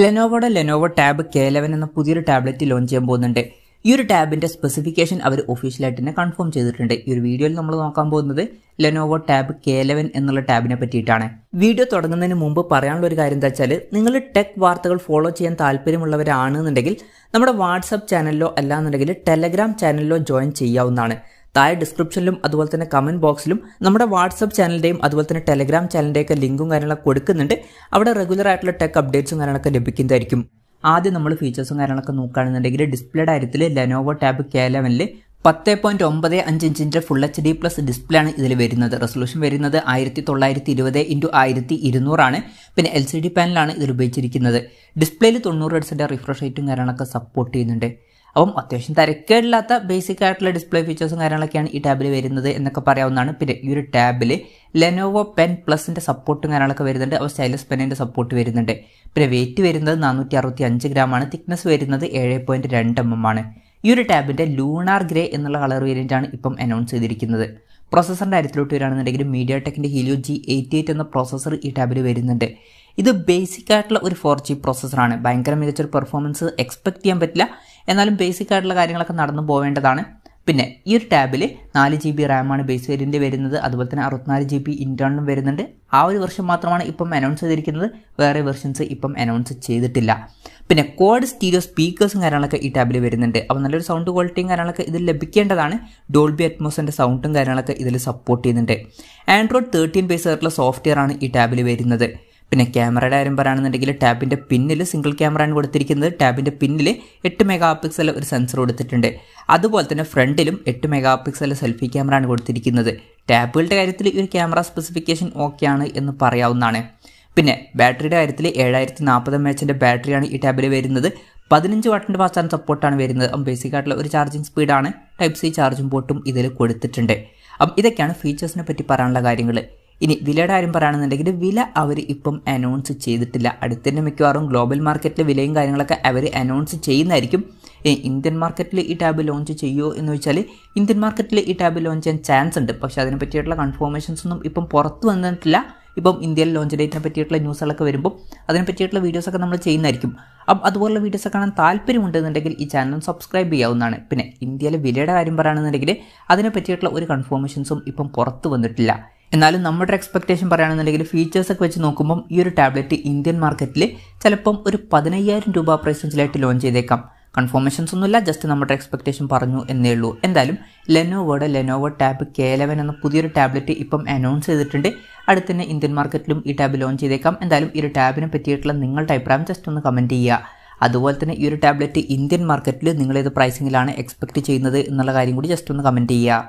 ലെനോവോടെ Lenovo tab K eleven എന്ന പുതിയൊരു tablet launch ചെയ്യാൻ പോകുന്നുണ്ട് ഈ ഒരു ടാബിന്റെ സ്പെസിഫിക്കേഷൻ അവർ ഒഫീഷ്യലായിട്ട് തന്നെ കൺഫേം ചെയ്തിട്ടുണ്ട് ഈ ഒരു വീഡിയോയിൽ നമ്മൾ നോക്കാൻ പോകുന്നത് ലെനോവോ ടാബ് കെ ലെവൻ എന്നുള്ള ടാബിനെ പറ്റിയിട്ടാണ് വീഡിയോ തുടങ്ങുന്നതിന് മുമ്പ് പറയാനുള്ള ഒരു കാര്യം എന്താ വെച്ചാൽ നിങ്ങൾ ടെക് വാർത്തകൾ ഫോളോ ചെയ്യാൻ താല്പര്യമുള്ളവരാണെന്നുണ്ടെങ്കിൽ നമ്മുടെ വാട്സപ്പ് ചാനലിലോ അല്ലാന്നുണ്ടെങ്കിൽ ടെലഗ്രാം ചാനലിലോ ജോയിൻ ചെയ്യാവുന്നതാണ് താഴെ ഡിസ്ക്രിപ്ഷനിലും അതുപോലെ തന്നെ കമന്റ് ബോക്സിലും നമ്മുടെ വാട്സപ്പ് ചാനലിന്റെയും അതുപോലെ തന്നെ ടെലഗ്രാം ചാനലിൻ്റെയൊക്കെ ലിങ്കും കാര്യങ്ങളൊക്കെ കൊടുക്കുന്നുണ്ട് അവിടെ റെഗുലർ ആയിട്ടുള്ള ടെക് അപ്ഡേറ്റ്സും കാര്യങ്ങളൊക്കെ ലഭിക്കുന്നതായിരിക്കും ആദ്യം നമ്മൾ ഫീച്ചേഴ്സും കാര്യങ്ങളൊക്കെ നോക്കുകയാണെന്നുണ്ടെങ്കിൽ ഡിസ്പ്ലേ കാര്യത്തിൽ ലെനോവോ ടാബ് കെ ലെവനിൽ പത്ത് പോയിന്റ് ഒമ്പത് അഞ്ച് ഇഞ്ചിന്റെ full H D plus display ആണ് ഇതിൽ വരുന്നത് റെസൊല്യൂഷൻ വരുന്നത് ആയിരത്തി തൊള്ളായിരത്തി ഇരുപത് ഇൻറ്റു ആയിരത്തി ഇരുന്നൂറാണ് പിന്നെ എൽ സി ഡി പാനലാണ് ഇതിൽ ഉപയോഗിച്ചിരിക്കുന്നത് ഡിസ്പ്ലേയിൽ തൊണ്ണൂറ് ഹെഡ്സിൻ്റെ റിഫ്രഷ് റേറ്റും കാര്യങ്ങളൊക്കെ സപ്പോർട്ട് ചെയ്യുന്നുണ്ട് അപ്പം അത്യാവശ്യം തിരക്കേടില്ലാത്ത ബേസിക് ആയിട്ടുള്ള ഡിസ്പ്ലേ ഫീച്ചേഴ്സും കാര്യങ്ങളൊക്കെയാണ് ഈ ടാബിൽ വരുന്നത് എന്നൊക്കെ പറയാവുന്നതാണ് പിന്നെ ഈ ഒരു ടാബിൽ ലെനോവോ പെൻ പ്ലസിൻ്റെ സപ്പോർട്ടും കാര്യങ്ങളൊക്കെ വരുന്നുണ്ട് അപ്പോൾ സ്റ്റൈലസ് പെന്നിൻ്റെ സപ്പോർട്ട് വരുന്നുണ്ട് പിന്നെ വെയിറ്റ് വരുന്നത് നാനൂറ്റി അറുപത്തി അഞ്ച് ഗ്രാമാണ് തിക്നെസ് വരുന്നത് ഏഴ് പോയിൻറ്റ് രണ്ട് എം എം ആണ് ഈ ഒരു ടാബിൻ്റെ ലൂണാർ ഗ്രേ എന്നുള്ള കളർ വേരിയൻ്റാണ് ഇപ്പം അനൗൺസ് ചെയ്തിരിക്കുന്നത് പ്രോസസറിൻ്റെ കാര്യത്തിലോട്ട് വരികയാണെന്നുണ്ടെങ്കിൽ മീഡിയ ടെക്കിൻ്റെ ഹീലിയോ ജി എയ്റ്റി എയ്റ്റ് എന്ന പ്രോസസ്സർ ഈ ടാബിൽ വരുന്നുണ്ട് ഇത് ബേസിക് ആയിട്ടുള്ള ഒരു ഫോർ ജി പ്രോസസ്സറാണ് ഭയങ്കര മികച്ചൊരു പെർഫോമൻസ് എക്സ്പെക്ട് ചെയ്യാൻ പറ്റില്ല എന്നാലും ബേസിക് ആയിട്ടുള്ള കാര്യങ്ങളൊക്കെ നടന്നു പോവേണ്ടതാണ് പിന്നെ ഈ ഒരു ടാബിൽ നാല് ജി ബി റാമാണ് ബേസ് വേരിയൻ്റ് വരുന്നത് അതുപോലെ തന്നെ അറുപത്തിനാല് ജി ബി ഇൻറ്റേണലും വരുന്നുണ്ട് ആ ഒരു വെർഷൻ മാത്രമാണ് ഇപ്പം അനൗൺസ് ചെയ്തിരിക്കുന്നത് വേറെ വെർഷൻസ് ഇപ്പം അനൗൺസ് ചെയ്തിട്ടില്ല പിന്നെ കോഡ് സ്റ്റീരിയോ സ്പീക്കേഴ്സും കാര്യങ്ങളൊക്കെ ഈ ടാബിൽ വരുന്നുണ്ട് അപ്പോൾ നല്ലൊരു സൗണ്ട് ക്വാളിറ്റിയും കാര്യങ്ങളൊക്കെ ഇതിൽ ലഭിക്കേണ്ടതാണ് ഡോൾബി അറ്റ്മോസിൻ്റെ സൗണ്ടും കാര്യങ്ങളൊക്കെ ഇതിൽ സപ്പോർട്ട് ചെയ്യുന്നുണ്ട് ആൻഡ്രോയിഡ് തേർട്ടീൻ ബേസ് ആയിട്ടുള്ള സോഫ്റ്റ്വെയർ ആണ് ഈ ടാബിൽ വരുന്നത് പിന്നെ ക്യാമറയുടെ കാര്യം പറയുകയാണെന്നുണ്ടെങ്കിൽ ടാബിൻ്റെ പിന്നിൽ സിംഗിൾ ക്യാമറയാണ് കൊടുത്തിരിക്കുന്നത് ടാബിൻ്റെ പിന്നിൽ എട്ട് മെഗാ പിക്സൽ ഒരു സെൻസർ കൊടുത്തിട്ടുണ്ട് അതുപോലെ തന്നെ ഫ്രണ്ടിലും എട്ട് മെഗാ പിക്സൽ സെൽഫി ക്യാമറയാണ് കൊടുത്തിരിക്കുന്നത് ടാബുകളുടെ കാര്യത്തിൽ ഈ ഒരു ക്യാമറ സ്പെസിഫിക്കേഷൻ ഓക്കെ ആണ് എന്ന് പറയാവുന്നതാണ് പിന്നെ ബാറ്ററിയുടെ കാര്യത്തിൽ ഏഴായിരത്തി നാൽപ്പത് എം എച്ചിൻ്റെ ബാറ്ററിയാണ് ഈ ടാബിൽ വരുന്നത് പതിനഞ്ച് വാട്ടിൻ്റെ ഫാസ്റ്റ് സപ്പോർട്ടാണ് വരുന്നത് അപ്പം ബേസിക് ആയിട്ടുള്ള ഒരു ചാർജിങ് സ്പീഡാണ് ടൈപ്പ് സി ചാർജിംഗ് പോർട്ടും ഇതിൽ കൊടുത്തിട്ടുണ്ട് അപ്പം ഇതൊക്കെയാണ് ഫീച്ചേഴ്സിനെ പറ്റി പറയാനുള്ള കാര്യങ്ങൾ ഇനി വിലയുടെ കാര്യം പറയുകയാണെന്നുണ്ടെങ്കിൽ വില അവർ ഇപ്പം അനൗൺസ് ചെയ്തിട്ടില്ല അടുത്തന്നെ മിക്കവാറും ഗ്ലോബൽ മാർക്കറ്റിലെ വിലയും കാര്യങ്ങളൊക്കെ അവർ അനൗൺസ് ചെയ്യുന്നതായിരിക്കും ഇന്ത്യൻ മാർക്കറ്റിൽ ഈ ടാബ് ലോഞ്ച് ചെയ്യുമോ എന്ന് വെച്ചാൽ ഇന്ത്യൻ മാർക്കറ്റിൽ ഈ ടാബ് ലോഞ്ച് ചെയ്യാൻ ചാൻസ് ഉണ്ട് പക്ഷെ അതിനെ പറ്റിയിട്ടുള്ള കൺഫോർമേഷൻസ് ഒന്നും ഇപ്പം പുറത്ത് വന്നിട്ടില്ല ഇപ്പം ഇന്ത്യയിൽ ലോഞ്ച് ഡേറ്റിനെ പറ്റിയിട്ടുള്ള ന്യൂസുകളൊക്കെ വരുമ്പോൾ അതിനെ പറ്റിയിട്ടുള്ള വീഡിയോസൊക്കെ നമ്മൾ ചെയ്യുന്നതായിരിക്കും അപ്പം അതുപോലുള്ള വീഡിയോസ് കാണാൻ താല്പര്യമുണ്ടെന്നുണ്ടെങ്കിൽ ഈ ചാനൽ സബ്സ്ക്രൈബ് ചെയ്യാവുന്നതാണ് പിന്നെ ഇന്ത്യയിലെ വിലയുടെ കാര്യം പറയുകയാണെന്നുണ്ടെങ്കിൽ അതിനെ പറ്റിയിട്ടുള്ള ഒരു കൺഫോർമേഷൻസും ഇപ്പം പുറത്ത് വന്നിട്ടില്ല എന്നാലും നമ്മുടെ എക്സ്പെക്ടേഷൻ പറയുകയാണെന്നുണ്ടെങ്കിൽ ഫീച്ചേഴ്സൊക്കെ വെച്ച് നോക്കുമ്പം ഈ ഒരു ടാബ്ലറ്റ് ഇന്ത്യൻ മാർക്കറ്റിൽ ചിലപ്പം ഒരു പതിനയ്യായിരം രൂപ പ്രൈസ് ലോഞ്ച് ചെയ്തേക്കാം കൺഫർമേഷൻസ് ഒന്നുമില്ല ജസ്റ്റ് നമ്മുടെ എക്സ്പെക്ടേഷൻ പറഞ്ഞു എന്നേ ഉള്ളൂ എന്തായാലും ലെനോവോയുടെ ലെനോവോ ടാബ് കെ ലെവൻ എന്ന പുതിയൊരു ടാബ്ലറ്റ് ഇപ്പം അനൗൺസ് ചെയ്തിട്ടുണ്ട് അടുത്തന്നെ ഇന്ത്യൻ മാർക്കറ്റിലും ഈ ടാബ് ലോഞ്ച് ചെയ്തേക്കാം എന്തായാലും ഈ ഒരു ടാബിനെ പറ്റിയിട്ടുള്ള നിങ്ങളുടെ അഭിപ്രായം ജസ്റ്റ് ഒന്ന് കമൻറ്റ് ചെയ്യുക അതുപോലെ തന്നെ ഈ ഒരു ടാബ്ലറ്റ് ഇന്ത്യൻ മാർക്കറ്റിൽ നിങ്ങളേത് പ്രൈസിങ്ങിലാണ് എക്സ്പെക്റ്റ് ചെയ്യുന്നത് എന്നുള്ള കാര്യം കൂടി ജസ്റ്റ് ഒന്ന് കമൻറ്റ് ചെയ്യുക